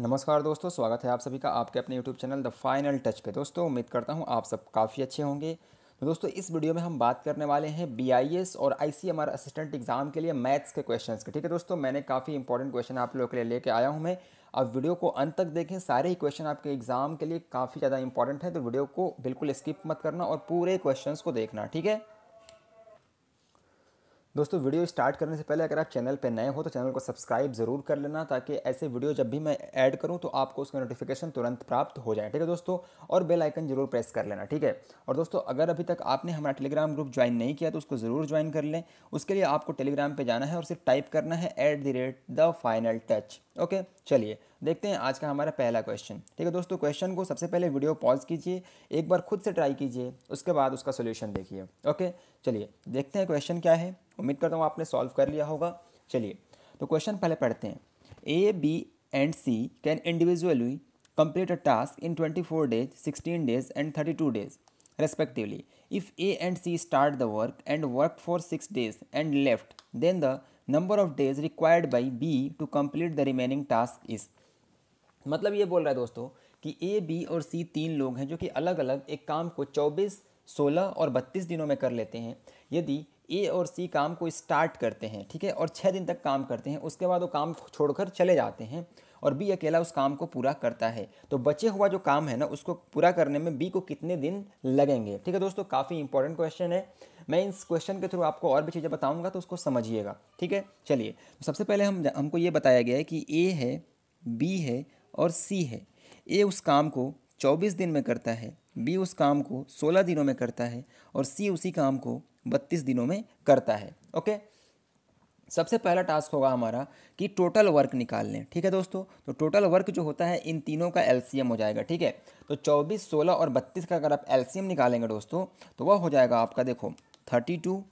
नमस्कार दोस्तों स्वागत है आप सभी का आपके अपने YouTube channel the final touch पे दोस्तों उम्मीद करता हूँ आप सब काफ़ी अच्छे होंगे तो दोस्तों इस वीडियो में हम बात करने वाले हैं बी और आई असिस्टेंट एग्ज़ाम के लिए मैथ्स के क्वेश्चन के ठीक है दोस्तों मैंने काफ़ी इंपॉर्टेंट क्वेश्चन आप लोगों के लिए लेके आया हूँ मैं अब वीडियो को अंत तक देखें सारे ही क्वेश्चन आपके एग्ज़ाम के लिए काफ़ी ज़्यादा इंपॉर्टेंट है तो वीडियो को बिल्कुल स्किप मत करना और पूरे क्वेश्चन को देखना ठीक है दोस्तों वीडियो स्टार्ट करने से पहले अगर आप चैनल पर नए हो तो चैनल को सब्सक्राइब ज़रूर कर लेना ताकि ऐसे वीडियो जब भी मैं ऐड करूं तो आपको उसका नोटिफिकेशन तुरंत प्राप्त हो जाए ठीक है दोस्तों और बेल आइकन जरूर प्रेस कर लेना ठीक है और दोस्तों अगर अभी तक आपने हमारा टेलीग्राम ग्रुप ज्वाइन नहीं किया तो उसको ज़रूर ज्वाइन कर लें उसके लिए आपको टेलीग्राम पर जाना है और सिर्फ टाइप करना है at the rate the final touch okay चलिए देखते हैं आज का हमारा पहला क्वेश्चन ठीक है दोस्तों क्वेश्चन को सबसे पहले वीडियो पॉज कीजिए एक बार खुद से ट्राई कीजिए उसके बाद उसका सोल्यूशन देखिए ओके चलिए देखते हैं क्वेश्चन क्या है उम्मीद करता हूँ आपने सॉल्व कर लिया होगा चलिए तो क्वेश्चन पहले पढ़ते हैं A B and C can individually complete a task in twenty four days sixteen days and thirty two days respectively if A and C start the work and work for six days and left then the number of days required by B to complete the remaining task is मतलब ये बोल रहा है दोस्तों कि A B और सी तीन लोग हैं जो कि अलग अलग एक काम को चौबीस सोलह और बत्तीस दिनों में कर लेते हैं यदि ए और सी काम को स्टार्ट करते हैं ठीक है और छः दिन तक काम करते हैं उसके बाद वो काम छोड़कर चले जाते हैं और बी अकेला उस काम को पूरा करता है तो बचे हुआ जो काम है ना उसको पूरा करने में बी को कितने दिन लगेंगे ठीक है दोस्तों काफ़ी इंपॉर्टेंट क्वेश्चन है मैं इस क्वेश्चन के थ्रू आपको और भी चीज़ें बताऊँगा तो उसको समझिएगा ठीक है चलिए तो सबसे पहले हम हमको ये बताया गया है कि ए है बी है और सी है ए उस काम को चौबीस दिन में करता है बी उस काम को सोलह दिनों में करता है और सी उसी काम को बत्तीस दिनों में करता है ओके सबसे पहला टास्क होगा हमारा कि टोटल वर्क निकाल लें ठीक है दोस्तों तो टोटल वर्क जो होता है इन तीनों का एलसीएम हो जाएगा ठीक है तो 24, 16 और 32 का अगर आप एलसीएम निकालेंगे दोस्तों तो वह हो जाएगा आपका देखो 32 टू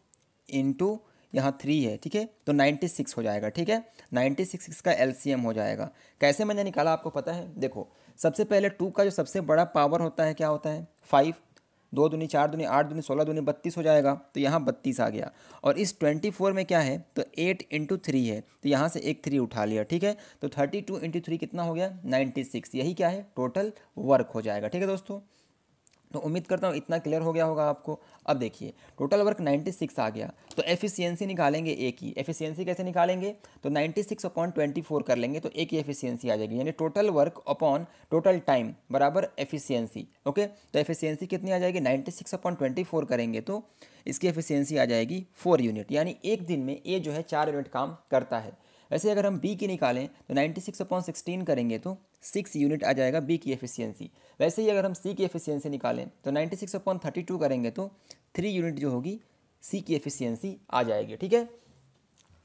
इंटू यहाँ थ्री है ठीक है तो नाइन्टी सिक्स हो जाएगा ठीक है नाइन्टी सिक्स इसका एम हो जाएगा कैसे मैंने निकाला आपको पता है देखो सबसे पहले टू का जो सबसे बड़ा पावर होता है क्या होता है फाइव दो दूनी चार दुनी आठ दूनी सोलह दूनी बत्तीस हो जाएगा तो यहाँ बत्तीस आ गया और इस ट्वेंटी फोर में क्या है तो एट इंटू थ्री है तो यहाँ से एक थ्री उठा लिया ठीक है तो थर्टी टू इंटू थ्री कितना हो गया नाइन्टी सिक्स यही क्या है टोटल वर्क हो जाएगा ठीक है दोस्तों तो उम्मीद करता हूँ इतना क्लियर हो गया होगा आपको अब देखिए टोटल वर्क 96 आ गया तो एफिशिएंसी निकालेंगे ए की एफिशिएंसी कैसे निकालेंगे तो 96 अपॉन ट्वेंटी कर लेंगे तो ए की एफिशिएंसी आ जाएगी यानी total work upon total time बराबर एफिशिएंसी ओके तो एफिशिएंसी कितनी आ जाएगी 96 अपॉन 24 करेंगे तो इसकी एफिशियंसी आ जाएगी फोर यूनिट यानी एक दिन में ए जो है चार यूनिट काम करता है वैसे अगर हम बी की निकालें तो नाइन्टी सिक्स अपॉन सिक्सटीन करेंगे तो सिक्स यूनिट आ जाएगा बी की एफिशिएंसी वैसे ही अगर हम सी की एफिशिएंसी निकालें तो ninety six upon thirty two करेंगे तो थ्री यूनिट जो होगी सी की एफिशिएंसी आ जाएगी ठीक है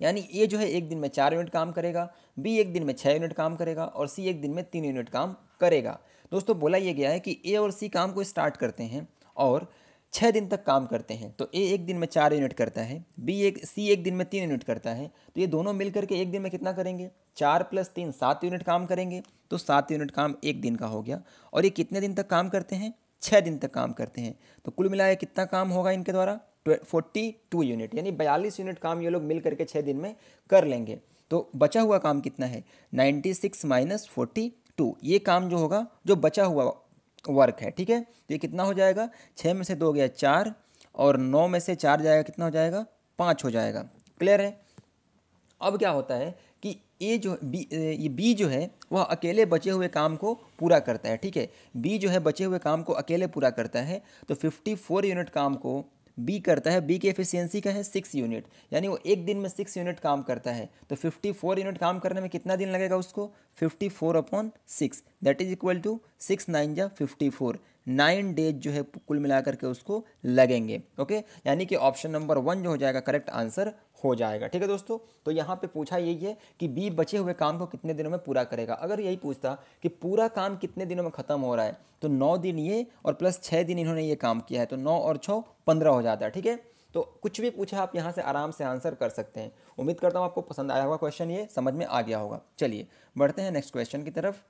यानी ए जो है एक दिन में चार यूनिट काम करेगा बी एक दिन में छः यूनिट काम करेगा और सी एक दिन में तीन यूनिट काम करेगा दोस्तों बोला यह गया है कि ए और सी काम को स्टार्ट करते हैं और छः दिन तक काम करते हैं तो ए एक दिन में चार यूनिट करता है बी एक सी एक दिन में तीन यूनिट करता है तो ये दोनों मिल के एक दिन में कितना करेंगे चार प्लस तीन सात यूनिट काम करेंगे तो सात यूनिट काम एक दिन का हो गया और ये कितने दिन तक काम करते हैं छः दिन तक काम करते हैं तो कुल मिलाया कितना काम होगा इनके द्वारा फोर्टी टू यूनिट यानी बयालीस यूनिट काम ये लोग मिल करके छः दिन में कर लेंगे तो बचा हुआ काम कितना है ninety six minus forty two ये काम जो होगा जो बचा हुआ वर्क है ठीक है तो ये कितना हो जाएगा छः में से दो गया चार और नौ में से चार जाएगा कितना हो जाएगा पाँच हो जाएगा क्लियर है अब क्या होता है कि ए जो बी ये बी जो है वह अकेले बचे हुए काम को पूरा करता है ठीक है बी जो है बचे हुए काम को अकेले पूरा करता है तो 54 यूनिट काम को बी करता है बी की एफिशिएंसी का है सिक्स यूनिट यानी वो एक दिन में सिक्स यूनिट काम करता है तो फिफ्टी फोर यूनिट काम करने में कितना दिन लगेगा उसको fifty four upon six that is equal to six nine या फिफ्टी फोर नाइन डेज जो है कुल मिलाकर के उसको लगेंगे ओके यानी कि ऑप्शन नंबर वन जो हो जाएगा करेक्ट आंसर हो जाएगा ठीक है दोस्तों तो यहाँ पे पूछा यही है कि बी बचे हुए काम को कितने दिनों में पूरा करेगा अगर यही पूछता कि पूरा काम कितने दिनों में ख़त्म हो रहा है तो नौ दिन ये और प्लस छः दिन इन्होंने ये काम किया है तो नौ और छः पंद्रह हो जाता है ठीक है तो कुछ भी पूछा आप यहाँ से आराम से आंसर कर सकते हैं उम्मीद करता हूँ आपको पसंद आया होगा क्वेश्चन ये समझ में आ गया होगा चलिए बढ़ते हैं नेक्स्ट क्वेश्चन की तरफ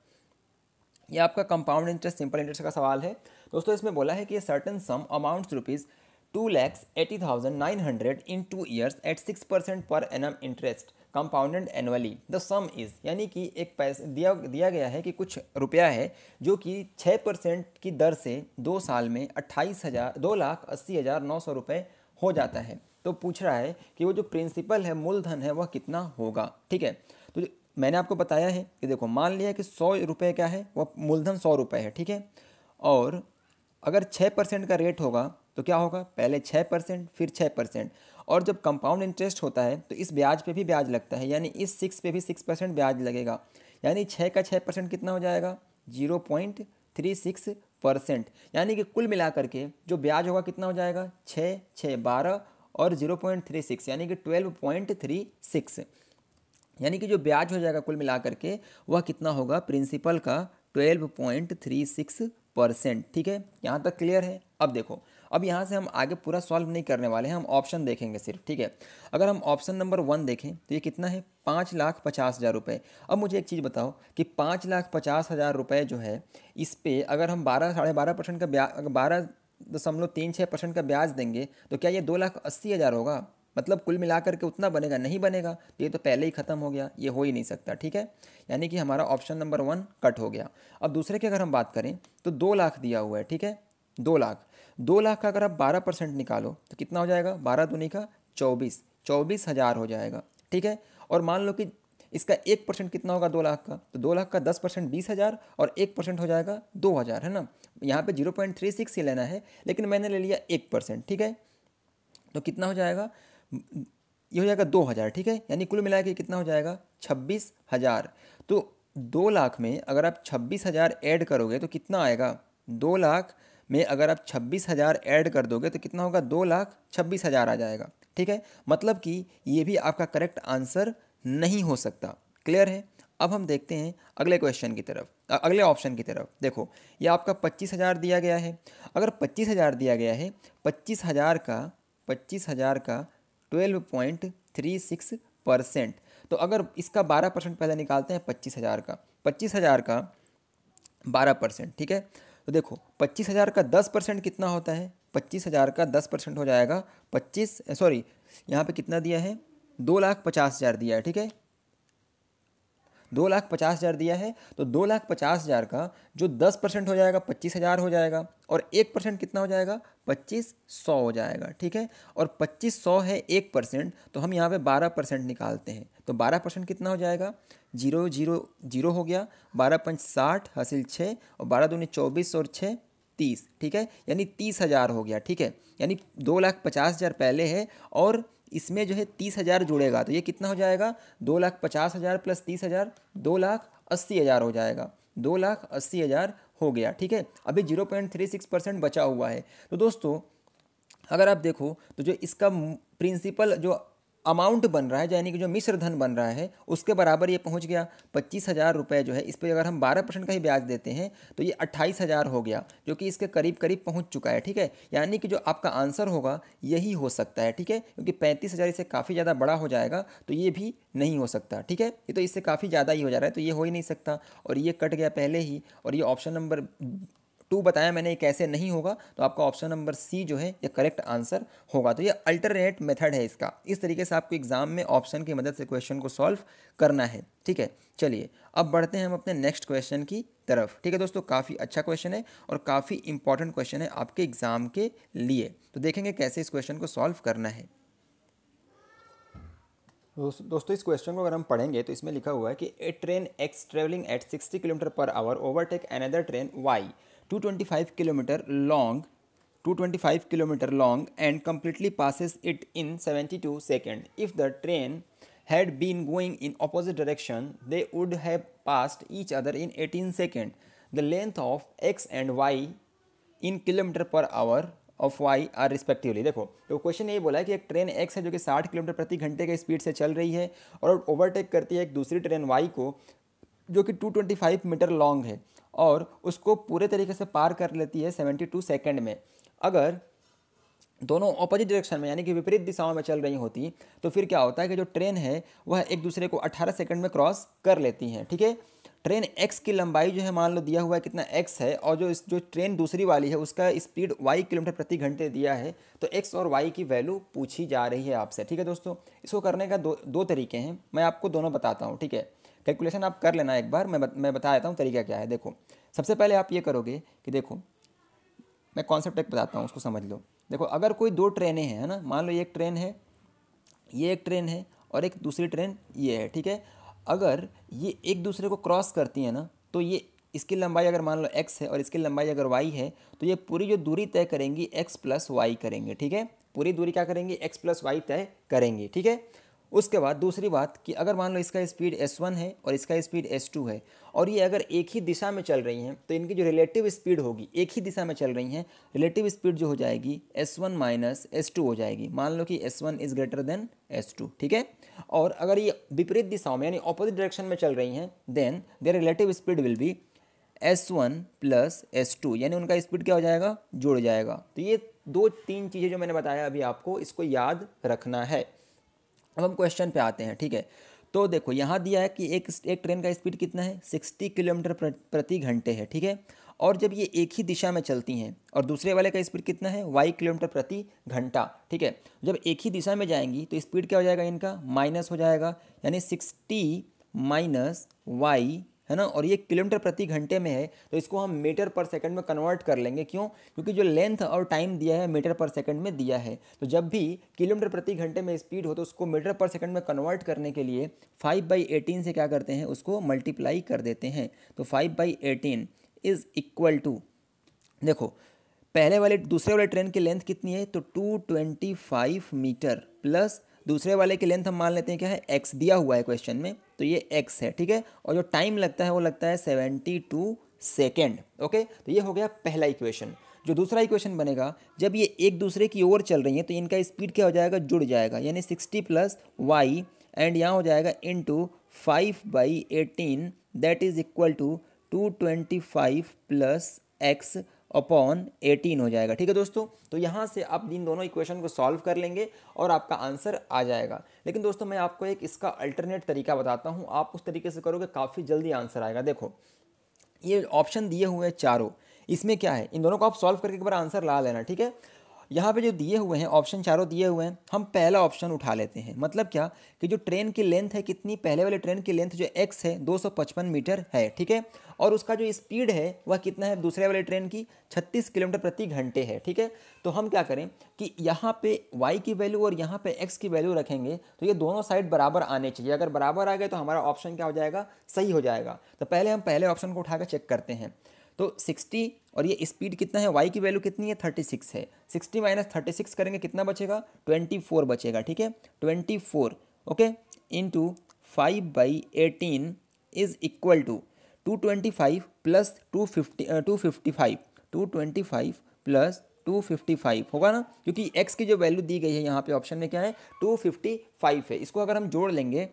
ये आपका कंपाउंड इंटरेस्ट सिंपल इंटरेस्ट का सवाल है दोस्तों इसमें बोला है कि certain sum amounts rupees two lakhs eighty thousand nine hundred in two years at six percent per annum interest compounded annually the sum is यानी कि एक पैसा दिया दिया गया है कि कुछ रुपया है जो कि छः परसेंट की दर से दो साल में अट्ठाईस हज़ार दो लाख अस्सी हज़ार नौ सौ रुपये हो जाता है तो पूछ रहा है कि वो जो प्रिंसिपल है मूलधन है वह कितना होगा ठीक है तो मैंने आपको बताया है कि देखो मान लिया कि सौ रुपये क्या है वह मूलधन सौ रुपये है ठीक है और अगर छः परसेंट का रेट होगा तो क्या होगा पहले छः परसेंट फिर छः परसेंट और जब कंपाउंड इंटरेस्ट होता है तो इस ब्याज पे भी ब्याज लगता है यानी इस सिक्स पे भी सिक्स परसेंट ब्याज लगेगा यानी छः का छः परसेंट कितना हो जाएगा zero point three six percent यानी कि कुल मिला करके जो ब्याज होगा कितना हो जाएगा छः छः बारह और जीरो पॉइंट थ्री सिक्स यानी कि ट्वेल्व पॉइंट थ्री सिक्स यानी कि जो ब्याज हो जाएगा कुल मिला करके वह कितना होगा प्रिंसिपल का twelve point three six percent ठीक है यहाँ तक क्लियर है अब देखो अब यहाँ से हम आगे पूरा सॉल्व नहीं करने वाले हैं हम ऑप्शन देखेंगे सिर्फ ठीक है अगर हम ऑप्शन नंबर वन देखें तो ये कितना है पाँच लाख पचास हज़ार रुपये अब मुझे एक चीज़ बताओ कि पाँच लाख पचास हज़ार रुपये जो है इस पर अगर हम बारह साढ़े बारह परसेंट का ब्याज बारह दशमलव तीन छः परसेंट का ब्याज देंगे तो क्या ये दो लाख अस्सी हज़ार होगा मतलब कुल मिलाकर के उतना बनेगा नहीं बनेगा तो ये तो पहले ही ख़त्म हो गया ये हो ही नहीं सकता ठीक है यानी कि हमारा ऑप्शन नंबर वन कट हो गया अब दूसरे की अगर हम बात करें तो दो लाख दिया हुआ है ठीक है दो लाख दो लाख का अगर आप बारह परसेंट निकालो तो कितना हो जाएगा बारह दूनी का चौबीस चौबीस हज़ार हो जाएगा ठीक है और मान लो कि इसका एक परसेंट कितना होगा दो लाख का तो दो लाख का दस परसेंट बीस हज़ार और एक परसेंट हो जाएगा दो हज़ार है ना यहाँ पे जीरो पॉइंट थ्री सिक्स ही लेना है लेकिन मैंने ले लिया एक परसेंट ठीक है तो कितना हो जाएगा ये हो जाएगा दो हज़ार ठीक है यानी कुल मिला के कितना हो जाएगा छब्बीस हज़ार तो दो लाख में अगर आप छब्बीस हज़ार ऐड करोगे तो कितना आएगा दो लाख में अगर आप छब्बीस हज़ार ऐड कर दोगे तो कितना होगा दो लाख छब्बीस हज़ार आ जाएगा ठीक है मतलब कि ये भी आपका करेक्ट आंसर नहीं हो सकता क्लियर है अब हम देखते हैं अगले क्वेश्चन की तरफ अगले ऑप्शन की तरफ देखो ये आपका पच्चीस हज़ार दिया गया है अगर पच्चीस हज़ार दिया गया है पच्चीस हज़ार का पच्चीस हज़ार का twelve point three six percent तो अगर इसका बारह परसेंट पहले निकालते हैं पच्चीस हज़ार का पच्चीस हज़ार का बारह परसेंट ठीक है तो देखो पच्चीस हज़ार का दस परसेंट कितना होता है पच्चीस हज़ार का दस परसेंट हो जाएगा पच्चीस सॉरी यहाँ पे कितना दिया है दो लाख पचास हज़ार दिया है ठीक है दो लाख पचास हज़ार दिया है तो दो लाख पचास हज़ार का जो दस परसेंट हो जाएगा पच्चीस हज़ार हो जाएगा और एक परसेंट कितना हो जाएगा पच्चीस सौ हो जाएगा ठीक है और पच्चीस सौ है एक परसेंट तो हम यहाँ पे बारह परसेंट निकालते हैं तो बारह परसेंट कितना हो जाएगा जीरो जीरो जीरो हो गया बारह पंच साठ हासिल छः और बारह दूनी चौबीस और छः तीस ठीक है यानी तीस हज़ार हो गया ठीक है यानी दो लाख पचास हज़ार पहले है और इसमें जो है तीस हज़ार जुड़ेगा तो ये कितना हो जाएगा दो लाख पचास हज़ार प्लस तीस हज़ार दो लाख अस्सी हज़ार हो जाएगा दो लाख अस्सी हज़ार हो गया ठीक है अभी zero point three six percent बचा हुआ है तो दोस्तों अगर आप देखो तो जो इसका प्रिंसिपल जो अमाउंट बन रहा है यानी कि जो मिश्र धन बन रहा है उसके बराबर ये पहुंच गया पच्चीस हज़ार रुपये जो है इस पर अगर हम बारह परसेंट का ही ब्याज देते हैं तो ये अट्ठाईस हज़ार हो गया जो कि इसके करीब करीब पहुंच चुका है ठीक है यानी कि जो आपका आंसर होगा यही हो सकता है ठीक है क्योंकि पैंतीस हज़ार इससे काफ़ी ज़्यादा बड़ा हो जाएगा तो ये भी नहीं हो सकता ठीक है ये तो इससे काफ़ी ज़्यादा ही हो जा रहा है तो ये हो ही नहीं सकता और ये कट गया पहले ही और ये ऑप्शन नंबर टू बताया मैंने ये कैसे नहीं होगा तो आपका ऑप्शन नंबर सी जो है ये करेक्ट आंसर होगा तो ये अल्टरनेट मेथड है इसका इस तरीके से आपको एग्जाम में ऑप्शन की मदद से क्वेश्चन को सॉल्व करना है ठीक है चलिए अब बढ़ते हैं हम अपने नेक्स्ट क्वेश्चन की तरफ ठीक है दोस्तों काफ़ी अच्छा क्वेश्चन है और काफ़ी इंपॉर्टेंट क्वेश्चन है आपके एग्ज़ाम के लिए तो देखेंगे कैसे इस क्वेश्चन को सॉल्व करना है दोस्तों इस क्वेश्चन को अगर हम पढ़ेंगे तो इसमें लिखा हुआ है कि a train X travelling at 60 kilometre per hour overtake another train Y two twenty five kilometre long two twenty five kilometre long and completely passes it in seventy two second if the train had been going in opposite direction they would have passed each other in eighteen second the length of X and Y in kilometre per hour of Y are respectively देखो तो question ये बोला है कि एक train x है जो कि साठ किलोमीटर प्रति घंटे के स्पीड से चल रही है और ओवरटेक करती है एक दूसरी ट्रेन वाई को जो कि two twenty five metre long है और उसको पूरे तरीके से पार कर लेती है सेवेंटी टू सेकेंड में अगर दोनों ऑपोजिट डायरेक्शन में यानी कि विपरीत दिशाओं में चल रही होती तो फिर क्या होता है कि जो ट्रेन है वह एक दूसरे को 18 सेकंड में क्रॉस कर लेती हैं ठीक है ट्रेन एक्स की लंबाई जो है मान लो दिया हुआ है कितना एक्स है और जो इस जो ट्रेन दूसरी वाली है उसका स्पीड वाई किलोमीटर प्रति घंटे दिया है तो एक्स और वाई की वैल्यू पूछी जा रही है आपसे ठीक है दोस्तों इसको करने का दो दो तरीके हैं मैं आपको दोनों बताता हूँ ठीक है कैलकुलेशन आप कर लेना एक बार मैं बत, मैं बता देता हूँ तरीका क्या है देखो सबसे पहले आप ये करोगे कि देखो मैं कॉन्सेप्ट एक बताता हूँ उसको समझ लो देखो अगर कोई दो ट्रेनें हैं है ना मान लो एक ट्रेन है ये एक ट्रेन है और एक दूसरी ट्रेन ये है ठीक है अगर ये एक दूसरे को क्रॉस करती है ना तो ये इसकी लंबाई अगर मान लो एक्स है और इसकी लंबाई अगर वाई है तो ये पूरी जो दूरी तय करेंगी एक्स प्लस वाई करेंगे ठीक है पूरी दूरी क्या करेंगी एक्स प्लस वाई तय करेंगे ठीक है उसके बाद दूसरी बात कि अगर मान लो इसका स्पीड एस वन है और इसका स्पीड एस टू है और ये अगर एक ही दिशा में चल रही हैं तो इनकी जो रिलेटिव स्पीड होगी एक ही दिशा में चल रही हैं रिलेटिव स्पीड जो हो जाएगी S one minus S two हो जाएगी मान लो कि S one is greater than S two ठीक है और अगर ये विपरीत दिशाओं में यानी ऑपोजिट डायरेक्शन में चल रही हैं then their relative speed will be S one plus S two यानी उनका स्पीड क्या हो जाएगा जुड़ जाएगा तो ये दो तीन चीज़ें जो मैंने बताया अभी आपको इसको याद रखना है अब हम क्वेश्चन पे आते हैं ठीक है तो देखो यहाँ दिया है कि एक एक ट्रेन का स्पीड कितना है सिक्सटी किलोमीटर प्रति घंटे है ठीक है और जब ये एक ही दिशा में चलती हैं और दूसरे वाले का स्पीड कितना है वाई किलोमीटर प्रति घंटा ठीक है जब एक ही दिशा में जाएंगी तो स्पीड क्या हो जाएगा इनका माइनस हो जाएगा यानी सिक्सटी माइनस वाई है ना और ये किलोमीटर प्रति घंटे में है तो इसको हम मीटर पर सेकंड में कन्वर्ट कर लेंगे क्यों क्योंकि जो लेंथ और टाइम दिया है मीटर पर सेकंड में दिया है तो जब भी किलोमीटर प्रति घंटे में स्पीड हो तो उसको मीटर पर सेकंड में कन्वर्ट करने के लिए फाइव बाई एटीन से क्या करते हैं उसको मल्टीप्लाई कर देते हैं तो five by eighteen is equal to देखो पहले वाले दूसरे वाले ट्रेन की लेंथ कितनी है तो two twenty five metre plus दूसरे वाले की लेंथ हम मान लेते हैं क्या है एक्स दिया हुआ है क्वेश्चन में तो ये एक्स है ठीक है और जो टाइम लगता है वो लगता है सेवेंटी टू सेकेंड ओके तो ये हो गया पहला इक्वेशन जो दूसरा इक्वेशन बनेगा जब ये एक दूसरे की ओर चल रही है तो इनका स्पीड क्या हो जाएगा जुड़ जाएगा यानी सिक्सटी प्लस वाई एंड यहाँ हो जाएगा into five by eighteen that is equal to two twenty five plus X upon eighteen हो जाएगा ठीक है दोस्तों तो यहाँ से आप इन दोनों इक्वेशन को सॉल्व कर लेंगे और आपका आंसर आ जाएगा लेकिन दोस्तों मैं आपको एक इसका अल्टरनेट तरीका बताता हूँ आप उस तरीके से करोगे काफ़ी जल्दी आंसर आएगा देखो ये ऑप्शन दिए हुए हैं चारों इसमें क्या है इन दोनों को आप सॉल्व करके एक बार आंसर ला लेना ठीक है यहाँ पे जो दिए हुए हैं ऑप्शन चारों दिए हुए हैं हम पहला ऑप्शन उठा लेते हैं मतलब क्या कि जो ट्रेन की लेंथ है कितनी पहले वाले ट्रेन की लेंथ जो एक्स है 255 मीटर है ठीक है और उसका जो स्पीड है वह कितना है दूसरे वाले ट्रेन की 36 किलोमीटर प्रति घंटे है ठीक है तो हम क्या करें कि यहाँ पे वाई की वैल्यू और यहाँ पे एक्स की वैल्यू रखेंगे तो ये दोनों साइड बराबर आने चाहिए अगर बराबर आ गए तो हमारा ऑप्शन क्या हो जाएगा सही हो जाएगा तो पहले हम पहले ऑप्शन को उठाकर चेक करते हैं तो सिक्सटी और ये स्पीड कितना है वाई की वैल्यू कितनी है थर्टी सिक्स है सिक्सटी माइनस थर्टी सिक्स करेंगे कितना बचेगा ट्वेंटी फोर बचेगा ठीक है twenty four okay into five by eighteen is equal to two twenty five plus two fifty two fifty five two twenty five plus two fifty five होगा ना क्योंकि x की जो वैल्यू दी गई है यहाँ पर ऑप्शन में क्या है टू फिफ्टी फाइव है इसको अगर हम जोड़ लेंगे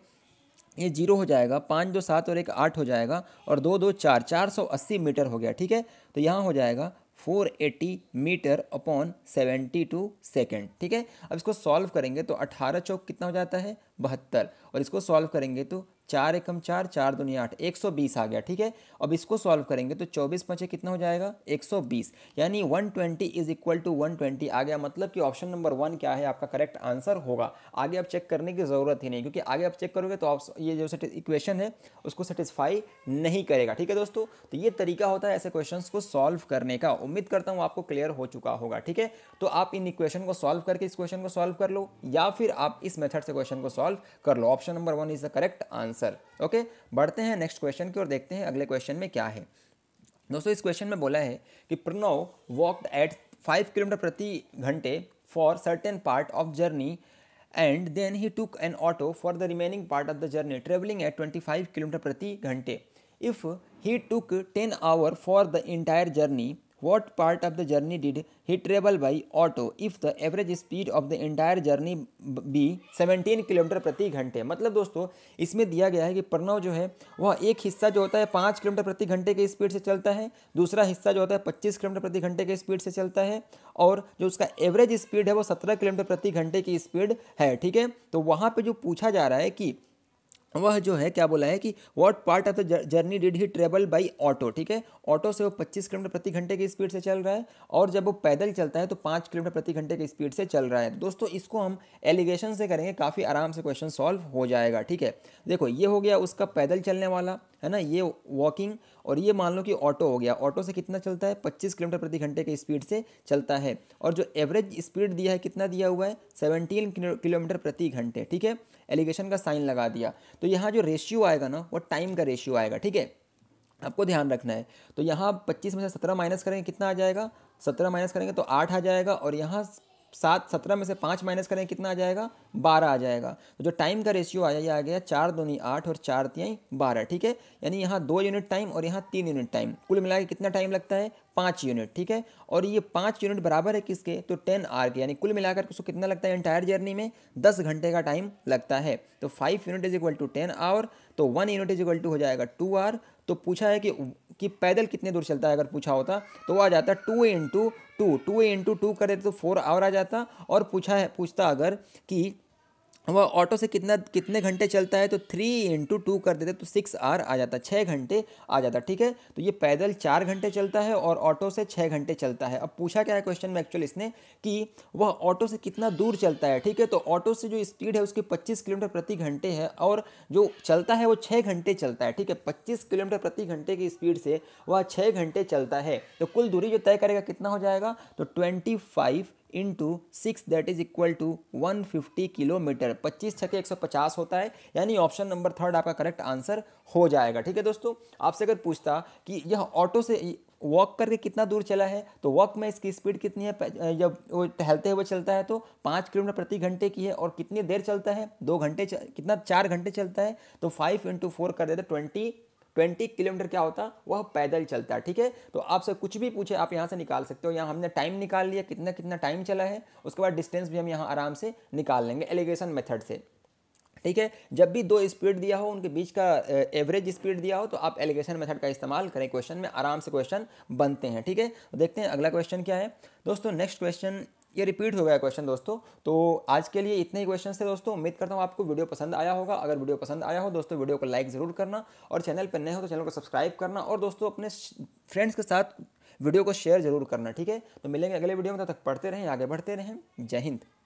ये जीरो हो जाएगा पाँच दो सात और एक आठ हो जाएगा और दो दो चार चार सौ अस्सी मीटर हो गया ठीक है तो यहाँ हो जाएगा four eighty metre upon seventy two second ठीक है अब इसको सॉल्व करेंगे तो अठारह चौक कितना हो जाता है बहत्तर और इसको सॉल्व करेंगे तो चार एकम चार चार दुनिया आठ एक सौ बीस आ गया ठीक है अब इसको सॉल्व करेंगे तो चौबीस पंचे कितना हो जाएगा एक सौ बीस यानी one twenty is equal to one twenty आ गया मतलब कि ऑप्शन नंबर वन क्या है आपका करेक्ट आंसर होगा आगे आप चेक करने की ज़रूरत ही नहीं क्योंकि आगे आप चेक करोगे तो आप ये जो इक्वेशन है उसको सेटिस्फाई नहीं करेगा ठीक है दोस्तों तो ये तरीका होता है ऐसे क्वेश्चन को सॉल्व करने का उम्मीद करता हूँ आपको क्लियर हो चुका होगा ठीक है तो आप इन इक्वेशन को सॉल्व करके इस क्वेश्चन को सॉल्व कर लो या फिर आप इस मेथड से क्वेश्चन को सॉल्व कर लो option number one is the correct answer answer okay बढ़ते हैं नेक्स्ट क्वेश्चन की और देखते हैं अगले क्वेश्चन में क्या है दोस्तों इस क्वेश्चन में बोला है कि Pranav walked at five kilometre प्रति घंटे for certain part of journey and then he took an auto for the remaining part of the journey travelling at twenty five kilometre प्रति घंटे if he took ten hour for the entire journey What part of the journey did he travel by auto if the average speed of the entire journey be 17 kilometre प्रति घंटे मतलब दोस्तों इसमें दिया गया है कि प्रणव जो है वह एक हिस्सा जो होता है पाँच किलोमीटर प्रति घंटे के स्पीड से चलता है दूसरा हिस्सा जो होता है पच्चीस किलोमीटर प्रति घंटे के स्पीड से चलता है और जो उसका एवरेज स्पीड है वो सत्रह किलोमीटर प्रति घंटे की स्पीड है ठीक है तो वहाँ पर जो पूछा जा रहा है कि वह जो है क्या बोला है कि what part of the journey did he travel by auto ठीक है ऑटो से वो 25 किलोमीटर प्रति घंटे की स्पीड से चल रहा है और जब वो पैदल चलता है तो 5 किलोमीटर प्रति घंटे की स्पीड से चल रहा है दोस्तों इसको हम एलिगेशन से करेंगे काफ़ी आराम से क्वेश्चन सॉल्व हो जाएगा ठीक है देखो ये हो गया उसका पैदल चलने वाला है ना ये वॉकिंग और ये मान लो कि ऑटो हो गया ऑटो से कितना चलता है 25 किलोमीटर प्रति घंटे के स्पीड से चलता है और जो एवरेज स्पीड दिया है कितना दिया हुआ है 17 किलोमीटर प्रति घंटे ठीक है एलिगेशन का साइन लगा दिया तो यहाँ जो रेशियो आएगा ना वो टाइम का रेशियो आएगा ठीक है आपको ध्यान रखना है तो यहाँ पच्चीस में से सत्रह माइनस करेंगे कितना आ जाएगा सत्रह माइनस करेंगे तो आठ आ जाएगा और यहाँ सात सत्रह में से पाँच माइनस करें कितना आ जाएगा बारह आ जाएगा तो जो टाइम का रेशियो आया आ गया चार नहीं आठ और चार तिहाई बारह ठीक है यानी यहाँ दो यूनिट टाइम और यहाँ तीन यूनिट टाइम कुल मिला के कितना टाइम लगता है पाँच यूनिट ठीक है और ये पाँच यूनिट बराबर है किसके तो टेन आर के यानी कुल मिलाकर उसको कितना लगता है एंटायर जर्नी में दस घंटे का टाइम लगता है तो five unit is equal to ten hour तो one unit is equal to हो जाएगा टू आर तो पूछा है कि कि पैदल कितने दूर चलता है अगर पूछा होता तो वो आ जाता two into two two into two कर देते तो फोर आवर आ जाता और पूछा है पूछता अगर कि वह ऑटो से कितना कितने घंटे चलता है तो थ्री इंटू टू कर देते तो सिक्स आर आ जाता छः घंटे आ जाता ठीक है तो ये पैदल चार घंटे चलता है और ऑटो से छः घंटे चलता है अब पूछा क्या है क्वेश्चन में एक्चुअल इसने कि वह ऑटो से कितना दूर चलता है ठीक है तो ऑटो से जो स्पीड है उसकी पच्चीस किलोमीटर प्रति घंटे है और जो चलता है वो छः घंटे चलता है ठीक है पच्चीस किलोमीटर प्रति घंटे की स्पीड से वह छः घंटे चलता है तो कुल दूरी जो तय करेगा कितना हो जाएगा तो twenty five into six that is equal to one fifty kilometre पच्चीस छके एक सौ पचास होता है यानी ऑप्शन नंबर थर्ड आपका करेक्ट आंसर हो जाएगा ठीक है दोस्तों आपसे अगर पूछता कि यह ऑटो से वॉक करके कितना दूर चला है तो वॉक में इसकी स्पीड कितनी है जब वो टहलते हुए चलता है तो पाँच किलोमीटर प्रति घंटे की है और कितनी देर चलता है दो घंटे कितना चार घंटे चलता है तो फाइव इंटू फोर कर देते ट्वेंटी ट्वेंटी किलोमीटर क्या होता वह पैदल चलता है ठीक है तो आपसे कुछ भी पूछे आप यहाँ से निकाल सकते हो यहाँ हमने टाइम निकाल लिया कितना कितना टाइम चला है उसके बाद डिस्टेंस भी हम यहाँ आराम से निकाल लेंगे एलिगेशन मेथड से ठीक है जब भी दो स्पीड दिया हो उनके बीच का एवरेज स्पीड दिया हो तो आप एलिगेशन मेथड का इस्तेमाल करें क्वेश्चन में आराम से क्वेश्चन बनते हैं ठीक है देखते हैं अगला क्वेश्चन क्या है दोस्तों नेक्स्ट क्वेश्चन ये रिपीट हो गया क्वेश्चन दोस्तों तो आज के लिए इतने ही क्वेश्चन थे दोस्तों उम्मीद करता हूँ आपको वीडियो पसंद आया होगा अगर वीडियो पसंद आया हो दोस्तों वीडियो को लाइक ज़रूर करना और चैनल पर नए हो तो चैनल को सब्सक्राइब करना और दोस्तों अपने फ्रेंड्स के साथ वीडियो को शेयर जरूर करना ठीक है तो मिलेंगे अगले वीडियो में तब तक पढ़ते रहें आगे बढ़ते रहें जय हिंद